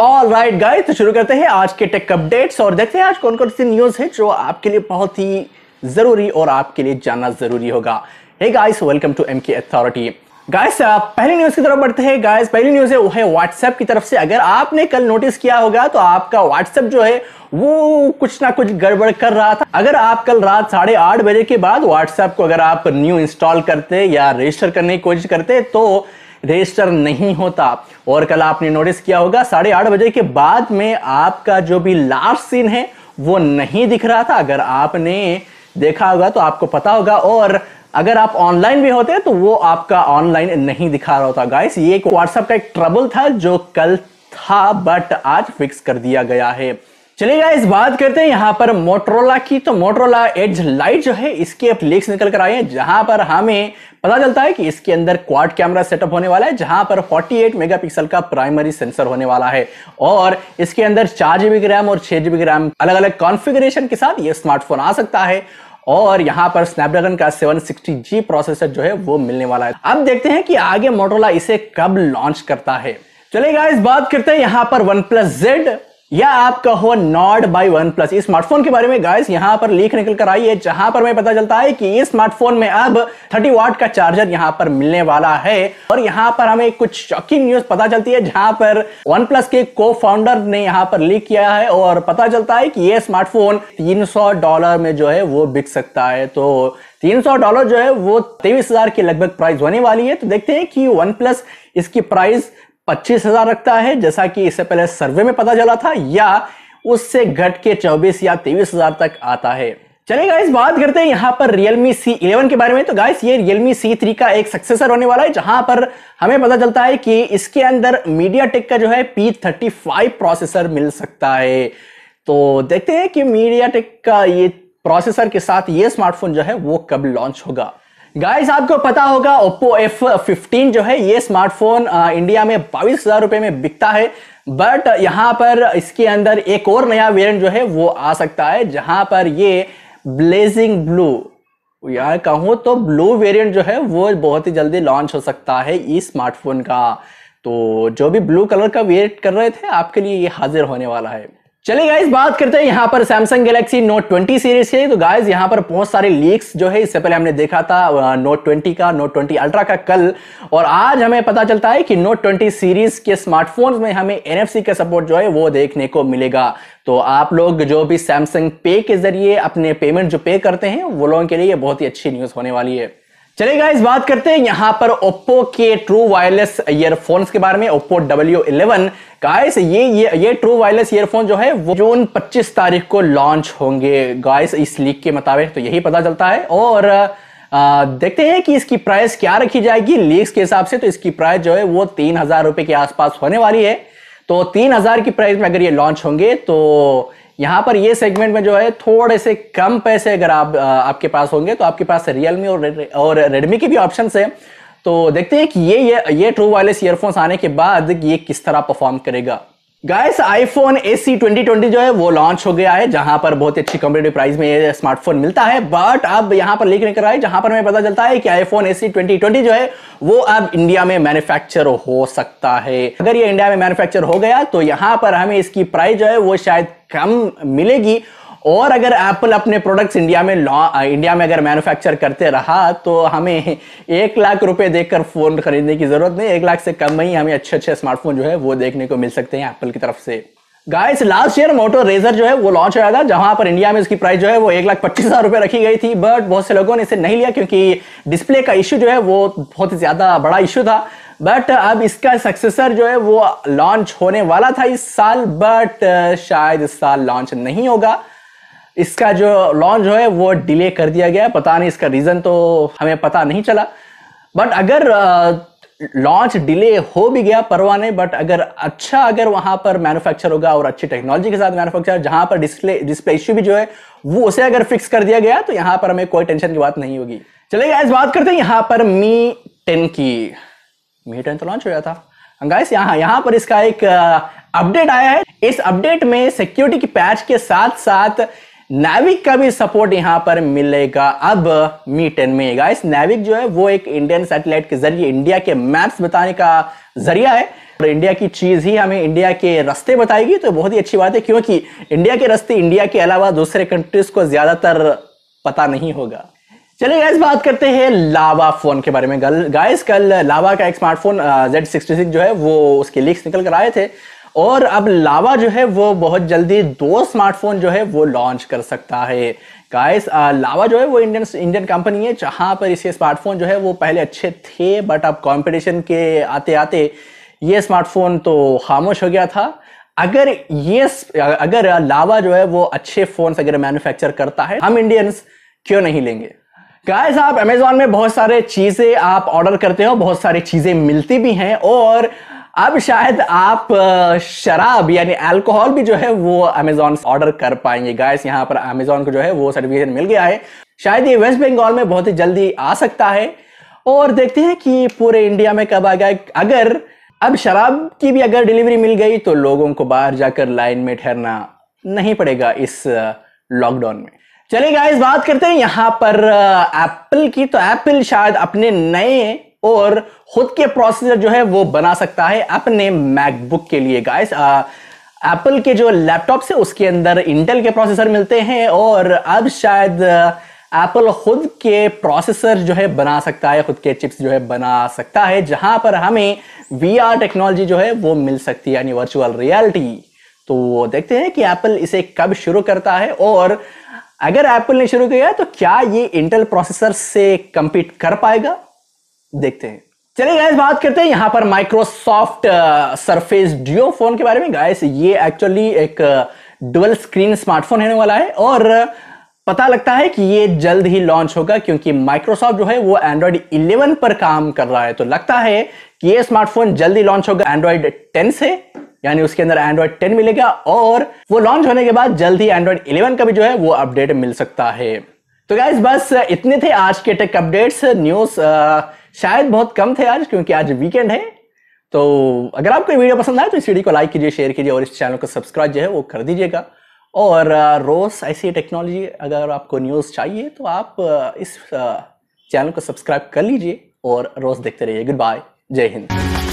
all right guys तो शुरू करते हैं आज के टेक अपडेट्स और देखते हैं आज कौन कौन सी न्यूज़ है जो आपके लिए बहुत ही ज़रूरी और आपके लिए जानना ज़रूरी होगा hey guys welcome to M K authority guys पहली न्यूज़ की तरफ बढ़ते हैं गाइस पहली न्यूज़ है वो है व्हाट्सएप की तरफ से अगर आपने कल नोटिस किया होगा तो आपका व्हाट्सएप जो है वो कुछ ना कुछ गड़बड़ कर रहा था अगर आप कल रात साढ़े आठ बजे के बाद व्हाट्सएप को अगर आप न्यू इंस्टॉल करते या रजिस्टर करने की कोशिश करते तो रजिस्टर नहीं होता और कल आपने नोटिस किया होगा साढ़े आठ बजे के बाद में आपका जो भी लास्ट सीन है वो नहीं दिख रहा था अगर आपने देखा होगा तो आपको पता होगा और अगर आप ऑनलाइन भी होते तो वो आपका ऑनलाइन नहीं दिखा रहा होता गाइस ये एक व्हाट्सएप का एक ट्रबल था जो कल था बट आज फिक्स कर दिया गया है चलिए इस बात करते हैं यहाँ पर मोटरोला की तो मोटरोला एज लाइट जो है इसके अब लेक्स निकल कर आए हैं जहां पर हमें पता चलता है कि इसके अंदर क्वाड कैमरा सेटअप होने वाला है जहां पर 48 मेगापिक्सल का प्राइमरी सेंसर होने वाला है और इसके अंदर चार जीबी रैम और छह जीबी रैम अलग अलग कॉन्फ़िगरेशन के साथ ये स्मार्टफोन आ सकता है और यहाँ पर स्नैपड्रैगन का 760G प्रोसेसर जो है वो मिलने वाला है अब देखते हैं कि आगे मोटरोला इसे कब लॉन्च करता है चलेगा इस बात करते हैं यहाँ पर वन प्लस जेड या आप कहो Nord by OnePlus smartphone के बारे में गाइस यहां पर लीक निकल कर आई है जहां पर हमें पता चलता है कि इस स्मार्टफोन में अब 30 वाट का चार्जर यहां पर मिलने वाला है और यहां पर हमें कुछ शॉकिंग न्यूज पता चलती है जहां पर वन प्लस के को फाउंडर ने यहां पर लीक किया है और पता चलता है कि ये स्मार्टफोन तीन डॉलर में जो है वो बिक सकता है तो 300 डॉलर जो है वो तेईस हजार के लगभग प्राइस होने वाली है तो देखते हैं कि वन प्लस इसकी प्राइस पच्चीस हजार रखता है जैसा कि इससे पहले सर्वे में पता चला था या उससे घट के चौबीस या तेईस हजार तक आता है चलिए गाइस बात करते हैं यहाँ पर Realme C11 के बारे में तो गाइस ये Realme C3 का एक सक्सेसर होने वाला है जहां पर हमें पता चलता है कि इसके अंदर MediaTek का जो है P35 प्रोसेसर मिल सकता है तो देखते हैं कि MediaTek का ये प्रोसेसर के साथ ये स्मार्टफोन जो है वो कब लॉन्च होगा गाइस आपको पता होगा ओप्पो एफ फिफ्टीन जो है ये स्मार्टफोन इंडिया में बाईस हजार रुपये में बिकता है बट यहाँ पर इसके अंदर एक और नया वेरिएंट जो है वो आ सकता है जहाँ पर ये ब्लेजिंग ब्लू यार कहूँ तो ब्लू वेरिएंट जो है वो बहुत ही जल्दी लॉन्च हो सकता है इस स्मार्टफोन का तो जो भी ब्लू कलर का वेट कर रहे थे आपके लिए ये हाजिर होने वाला है चलिए गाइज बात करते हैं यहाँ पर सैमसंग गैलेक्सी नोट 20 सीरीज की तो गाइज यहाँ पर बहुत सारे लीक्स जो है इससे पहले हमने देखा था नोट 20 का नोट 20 अल्ट्रा का कल और आज हमें पता चलता है कि नोट 20 सीरीज के स्मार्टफोन्स में हमें एनएफसी का सपोर्ट जो है वो देखने को मिलेगा तो आप लोग जो भी सैमसंग पे के जरिए अपने पेमेंट जो पे करते हैं वो लोगों के लिए बहुत ही अच्छी न्यूज होने वाली है चलिए गाइस बात करते हैं यहाँ पर ओप्पो के ट्रू वायरलेस ईयरफोन्स के बारे में डब्ल्यू W11 गाइस ये ये ये ट्रू वायरलेस ईयरफोन जो है वो जून 25 तारीख को लॉन्च होंगे गाइस इस लीक के मुताबिक तो यही पता चलता है और आ, देखते हैं कि इसकी प्राइस क्या रखी जाएगी लीक्स के हिसाब से तो इसकी प्राइस जो है वो तीन हजार के आसपास होने वाली है तो तीन हजार की प्राइस में अगर ये लॉन्च होंगे तो यहाँ पर ये सेगमेंट में जो है थोड़े से कम पैसे अगर आप आपके पास होंगे तो आपके पास रियलमी और और रेडमी के भी ऑप्शन है तो देखते हैं कि ये ये ये ट्रू वायरलेस ईयरफोन्स आने के बाद ये किस तरह परफॉर्म करेगा guys iPhone S C twenty जो है वो लॉन्च हो गया है जहां पर बहुत अच्छी कम्पिटेटिव प्राइस में ये स्मार्टफोन मिलता है बट अब यहां पर लिख निकल रहा है जहां पर हमें पता चलता है कि आईफोन एस सी ट्वेंटी जो है वो अब इंडिया में मैन्युफैक्चर हो सकता है अगर ये इंडिया में मैन्युफैक्चर हो गया तो यहां पर हमें इसकी प्राइस जो है वो शायद कम मिलेगी और अगर एप्पल अपने प्रोडक्ट्स इंडिया में इंडिया में अगर मैन्युफैक्चर करते रहा तो हमें एक लाख रुपए देकर फोन खरीदने की जरूरत नहीं एक लाख से कम में ही हमें अच्छे अच्छे स्मार्टफोन जो है वो देखने को मिल सकते हैं एप्पल की तरफ से guys last year Moto Razr जो है वो लॉन्च होया था जहां पर इंडिया में उसकी प्राइस जो है वो एक लाख पच्चीस हजार रुपए रखी गई थी बट बहुत से लोगों ने इसे नहीं लिया क्योंकि डिस्प्ले का इश्यू जो है वो बहुत ही ज्यादा बड़ा इश्यू था बट uh, अब इसका सक्सेसर जो है वो लॉन्च होने वाला था इस साल बट uh, शायद इस साल लॉन्च नहीं होगा इसका जो लॉन्च है वो डिले कर दिया गया पता नहीं इसका रीज़न तो हमें पता नहीं चला बट अगर लॉन्च uh, डिले हो भी गया परवाह नहीं बट अगर अच्छा अगर वहाँ पर मैन्युफैक्चर होगा और अच्छी टेक्नोलॉजी के साथ मैन्युफैक्चर जहाँ पर डिस्प्ले डिस्प्ले इश्यू भी जो है वो उसे अगर फिक्स कर दिया गया तो यहाँ पर हमें कोई टेंशन की बात नहीं होगी चलेगा इस बात करते हैं यहाँ पर मी टेन की मी टेन तो लॉन्च हो गया था गाइस यहाँ यहाँ पर इसका एक अपडेट uh, आया है इस अपडेट में सिक्योरिटी की पैच के साथ साथ नेविक का भी सपोर्ट यहाँ पर मिलेगा अब मी टेन में गाइस नेविक जो है वो एक इंडियन सैटेलाइट के जरिए इंडिया के मैप्स बताने का जरिया है और इंडिया की चीज ही हमें इंडिया के रास्ते बताएगी तो बहुत ही अच्छी बात है क्योंकि इंडिया के रास्ते इंडिया के अलावा दूसरे कंट्रीज को ज्यादातर पता नहीं होगा चलिए गाइस बात करते हैं लावा फोन के बारे में गल गाइस कल लावा का एक स्मार्टफोन जेड सिक्सटी सिक्स जो है वो उसके लीक्स निकल कर आए थे और अब लावा जो है वो बहुत जल्दी दो स्मार्टफोन जो है वो लॉन्च कर सकता है गाइस लावा जो है वो इंडियन इंडियन कंपनी है जहाँ पर इसके स्मार्टफोन जो है वो पहले अच्छे थे बट अब कॉम्पिटिशन के आते आते ये स्मार्टफोन तो खामोश हो गया था अगर ये अगर लावा जो है वो अच्छे फोन अगर मैन्युफैक्चर करता है हम इंडियंस क्यों नहीं लेंगे गाइस आप अमेजोन में बहुत सारे चीज़ें आप ऑर्डर करते हो बहुत सारी चीज़ें मिलती भी हैं और अब शायद आप शराब यानी अल्कोहल भी जो है वो अमेजोन से ऑर्डर कर पाएंगे गाइस यहाँ पर अमेजोन को जो है वो सर्टिफिकेशन मिल गया है शायद ये वेस्ट बंगाल में बहुत ही जल्दी आ सकता है और देखते हैं कि पूरे इंडिया में कब आ गया अगर अब शराब की भी अगर डिलीवरी मिल गई तो लोगों को बाहर जाकर लाइन में ठहरना नहीं पड़ेगा इस लॉकडाउन में चलिए गाइस बात करते हैं यहाँ पर एप्पल की तो एप्पल शायद अपने नए और खुद के प्रोसेसर जो है वो बना सकता है अपने मैकबुक के लिए गाइस एप्पल के जो लैपटॉप है उसके अंदर इंटेल के प्रोसेसर मिलते हैं और अब शायद एप्पल खुद के प्रोसेसर जो है बना सकता है खुद के चिप्स जो है बना सकता है जहां पर हमें वीआर टेक्नोलॉजी जो है वो मिल सकती है यानी वर्चुअल रियलिटी तो देखते हैं कि एप्पल इसे कब शुरू करता है और अगर एप्पल ने शुरू किया तो क्या ये इंटेल प्रोसेसर से कंपीट कर पाएगा देखते हैं चलिए गाइस बात करते हैं यहां पर माइक्रोसॉफ्ट सरफेस डिओ फोन के बारे में गाइस ये एक्चुअली एक डुअल स्क्रीन स्मार्टफोन होने वाला है और पता लगता है कि ये जल्द ही लॉन्च होगा क्योंकि माइक्रोसॉफ्ट जो है वो एंड्रॉयड 11 पर काम कर रहा है तो लगता है कि ये स्मार्टफोन जल्दी लॉन्च होगा एंड्रॉयड 10 से यानी उसके अंदर एंड्रॉयड टेन मिलेगा और वो लॉन्च होने के बाद जल्द ही एंड्रॉइड इलेवन का भी जो है वो अपडेट मिल सकता है तो गाइज बस इतने थे आज के टेक अपडेट्स न्यूज शायद बहुत कम थे आज क्योंकि आज वीकेंड है तो अगर आपको ये वीडियो पसंद आए तो इस वीडियो को लाइक कीजिए शेयर कीजिए और इस चैनल को सब्सक्राइब जो है वो कर दीजिएगा और रोज ऐसी टेक्नोलॉजी अगर आपको न्यूज़ चाहिए तो आप इस चैनल को सब्सक्राइब कर लीजिए और रोज देखते रहिए गुड बाय जय हिंद